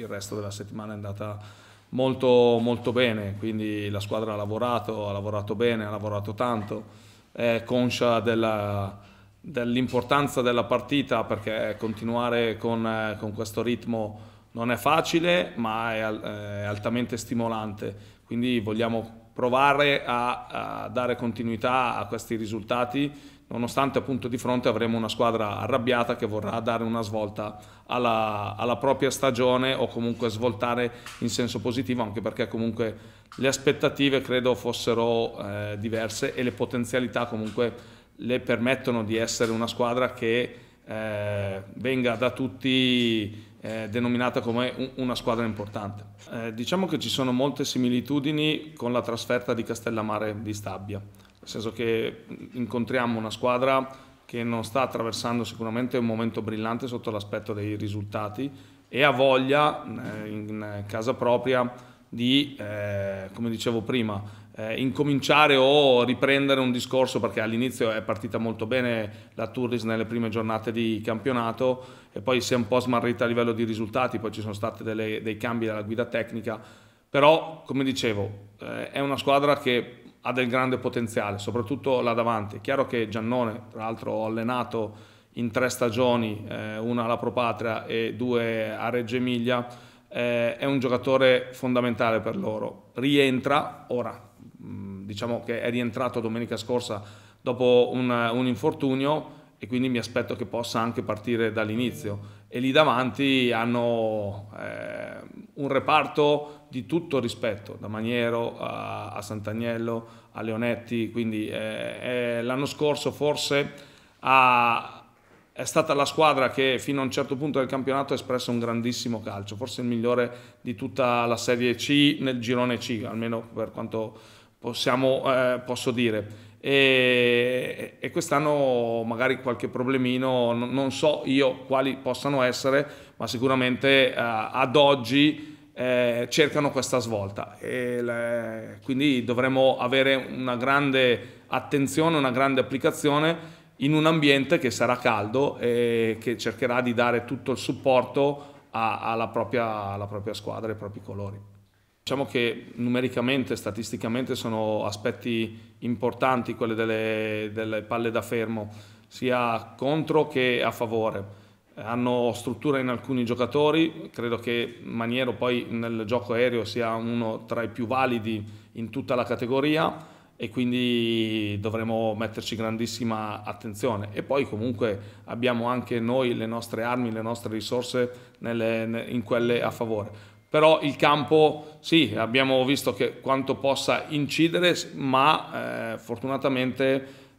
il resto della settimana è andata molto, molto bene, quindi la squadra ha lavorato, ha lavorato bene, ha lavorato tanto, è conscia dell'importanza della partita perché continuare con, con, questo ritmo non è facile ma è, è altamente stimolante, quindi vogliamo provare a, a dare continuità a questi risultati nonostante appunto di fronte avremo una squadra arrabbiata che vorrà dare una svolta alla, alla, propria stagione o comunque svoltare in senso positivo anche perché comunque le aspettative credo fossero eh, diverse e le potenzialità comunque le permettono di essere una squadra che eh, venga da tutti eh, denominata come un, una squadra importante. Eh, diciamo che ci sono molte similitudini con la trasferta di Castellamare di Stabia nel senso che incontriamo una squadra che non sta attraversando sicuramente un momento brillante sotto l'aspetto dei risultati e ha voglia eh, in casa propria di, eh, come dicevo prima, eh, incominciare o riprendere un discorso perché all'inizio è partita molto bene la Turris nelle prime giornate di campionato e poi si è un po' smarrita a livello di risultati, poi ci sono stati dei cambi della guida tecnica, però come dicevo eh, è una squadra che ha del grande potenziale, soprattutto là davanti. È chiaro che Giannone, tra l'altro ho allenato in tre stagioni, eh, una alla Pro Patria e due a Reggio Emilia, eh, è un giocatore fondamentale per loro. Rientra ora, mm, diciamo che è rientrato domenica scorsa dopo un, un infortunio e quindi mi aspetto che possa anche partire dall'inizio. E lì davanti hanno eh, un reparto di tutto rispetto, da Maniero a, a Sant'Agnello a Leonetti, quindi eh, eh, l'anno scorso forse ha, è stata la squadra che fino a un certo punto del campionato ha espresso un grandissimo calcio, forse il migliore di tutta la Serie C nel girone C, almeno per quanto possiamo, eh, posso dire. E, e, quest'anno magari qualche problemino, non, non so io quali possano essere, ma sicuramente eh, ad oggi eh, cercano questa svolta. Le, quindi dovremo avere una grande attenzione, una grande applicazione in un ambiente che sarà caldo e che cercherà di dare tutto il supporto a, alla, propria, alla propria squadra, ai propri colori. Diciamo che numericamente, statisticamente sono aspetti importanti quelli delle, delle palle da fermo, sia contro che a favore hanno struttura in alcuni giocatori, credo che Maniero poi nel gioco aereo sia uno tra i più validi in tutta la categoria e quindi dovremo metterci grandissima attenzione e poi comunque abbiamo anche noi le nostre armi, le nostre risorse nelle, in quelle a favore. Però il campo, sì, abbiamo visto che quanto possa incidere, ma eh, fortunatamente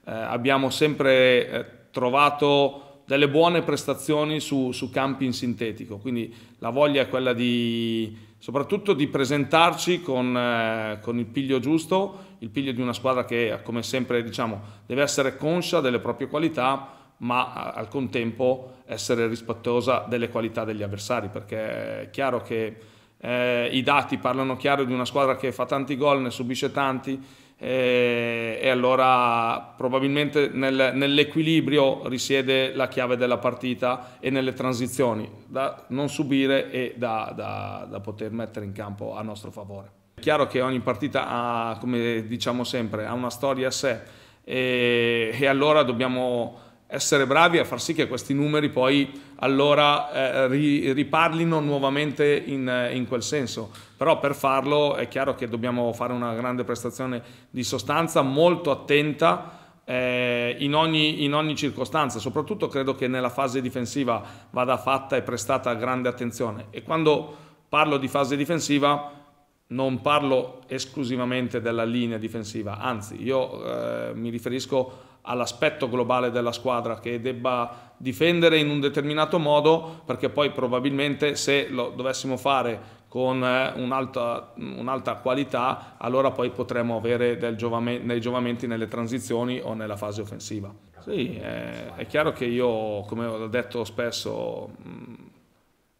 eh, abbiamo sempre eh, trovato delle buone prestazioni su, su campi in sintetico, quindi la voglia è quella di, soprattutto di presentarci con, eh, con, il piglio giusto, il piglio di una squadra che come sempre diciamo, deve essere conscia delle proprie qualità, ma al contempo essere rispettosa delle qualità degli avversari, perché è chiaro che eh, i dati parlano chiaro di una squadra che fa tanti gol, ne subisce tanti, e, eh, e allora probabilmente nel, nell'equilibrio risiede la chiave della partita e nelle transizioni da non subire e da, da, da poter mettere in campo a nostro favore. È chiaro che ogni partita ha, come diciamo sempre, ha una storia a sé e, e allora dobbiamo essere bravi a far sì che questi numeri poi allora eh, ri, riparlino nuovamente in, eh, in, quel senso. Però per farlo è chiaro che dobbiamo fare una grande prestazione di sostanza molto attenta eh, in, ogni, in ogni circostanza. Soprattutto credo che nella fase difensiva vada fatta e prestata grande attenzione. E quando parlo di fase difensiva non parlo esclusivamente della linea difensiva, anzi io eh, mi riferisco all'aspetto globale della squadra, che debba difendere in un determinato modo, perché poi probabilmente se lo dovessimo fare con eh, un'alta, un'alta qualità, allora poi potremmo avere giovame, dei giovamenti nelle transizioni o nella fase offensiva. Sì, è, eh, è chiaro che io, come ho detto spesso, mh, mm,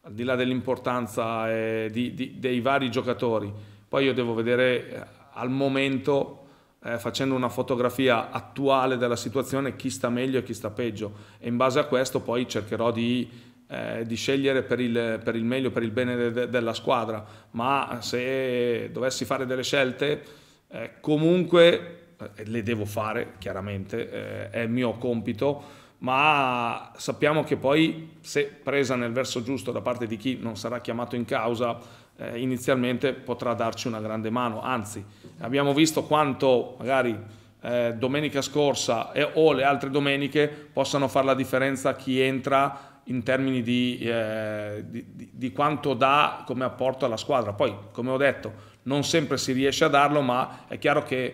al di là dell'importanza eh, di, di, dei vari giocatori, poi io devo vedere eh, al momento eh, facendo una fotografia attuale della situazione chi sta meglio e chi sta peggio e in base a questo poi cercherò di, eh, di scegliere per il, per il, meglio, per il bene de, della squadra, ma se dovessi fare delle scelte eh, comunque eh, le devo fare chiaramente, eh, è il mio compito ma sappiamo che poi se presa nel verso giusto da parte di chi non sarà chiamato in causa eh, inizialmente potrà darci una grande mano. Anzi, abbiamo visto quanto magari eh, domenica scorsa e, o le altre domeniche possano fare la differenza chi entra in termini di, eh, di, di, quanto dà come apporto alla squadra. Poi, come ho detto, non sempre si riesce a darlo, ma è chiaro che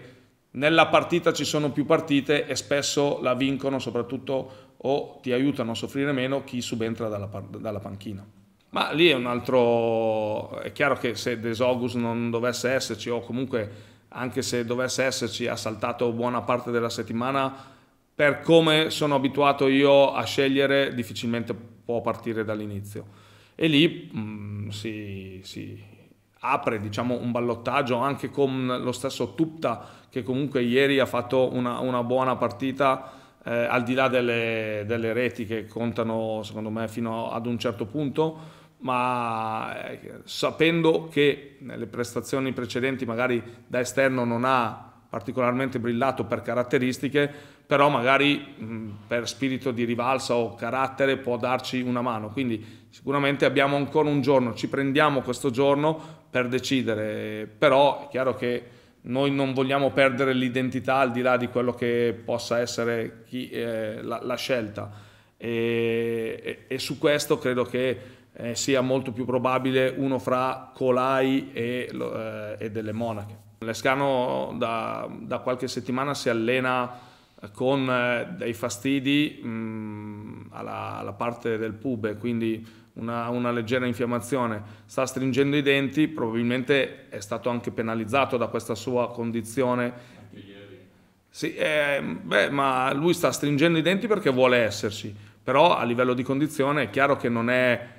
nella partita ci sono più partite e spesso la vincono soprattutto o ti aiutano a soffrire meno chi subentra dalla, dalla panchina. Ma lì è un altro... È chiaro che se Desogus non dovesse esserci o comunque anche se dovesse esserci ha saltato buona parte della settimana, per come sono abituato io a scegliere difficilmente può partire dall'inizio. E lì mh, mm, si, si, apre diciamo, un ballottaggio anche con lo stesso Tupta che comunque ieri ha fatto una, una buona partita. Eh, al di là delle, delle reti che contano secondo me fino ad un certo punto ma eh, sapendo che nelle prestazioni precedenti magari da esterno non ha particolarmente brillato per caratteristiche, però magari per spirito di rivalsa o carattere può darci una mano. Quindi sicuramente abbiamo ancora un giorno, ci prendiamo questo giorno per decidere, però è chiaro che noi non vogliamo perdere l'identità al di là di quello che possa essere chi, eh, la, la, scelta. E, e, e, su questo credo che eh, sia molto più probabile uno fra Colai e, eh, e delle Monache. Lescano da, da, qualche settimana si allena eh, con eh, dei fastidi mh, mm, alla, alla, parte del pube, quindi una, una, leggera infiammazione. Sta stringendo i denti, probabilmente è stato anche penalizzato da questa sua condizione. Sì, eh, beh, ma lui sta stringendo i denti perché vuole esserci, però a livello di condizione è chiaro che non è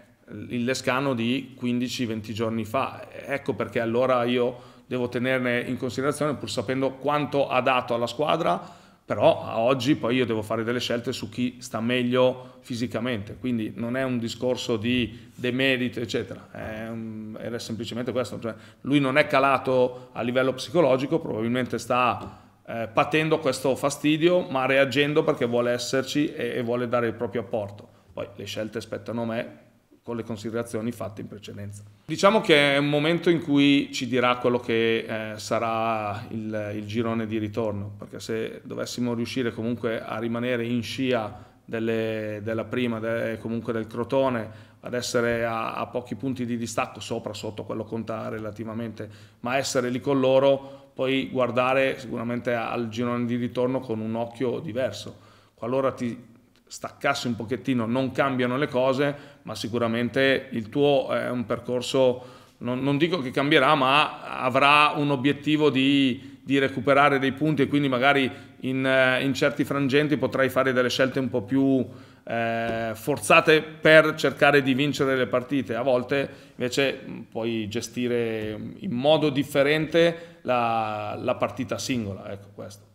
il Lescano di 15-20 giorni fa. Ecco perché allora io devo tenerne in considerazione pur sapendo quanto ha dato alla squadra, però a oggi poi io devo fare delle scelte su chi sta meglio fisicamente, quindi non è un discorso di demerito eccetera, è era semplicemente questo, cioè, lui non è calato a livello psicologico, probabilmente sta eh, patendo questo fastidio ma reagendo perché vuole esserci e, e vuole dare il proprio apporto. Poi le scelte spettano a me, con le considerazioni fatte in precedenza. Diciamo che è un momento in cui ci dirà quello che eh, sarà il, il girone di ritorno, perché se dovessimo riuscire comunque a rimanere in scia delle, della prima, de, comunque del Crotone, ad essere a, a, pochi punti di distacco sopra, sotto, quello conta relativamente, ma essere lì con loro, poi guardare sicuramente al girone di ritorno con un occhio diverso. Qualora ti staccassi un pochettino non cambiano le cose, ma sicuramente il tuo è un percorso, non, non dico che cambierà, ma avrà un obiettivo di, di recuperare dei punti e quindi magari in, eh, in, certi frangenti potrai fare delle scelte un po' più eh, forzate per cercare di vincere le partite, a volte invece puoi gestire in modo differente la, la partita singola, ecco questo.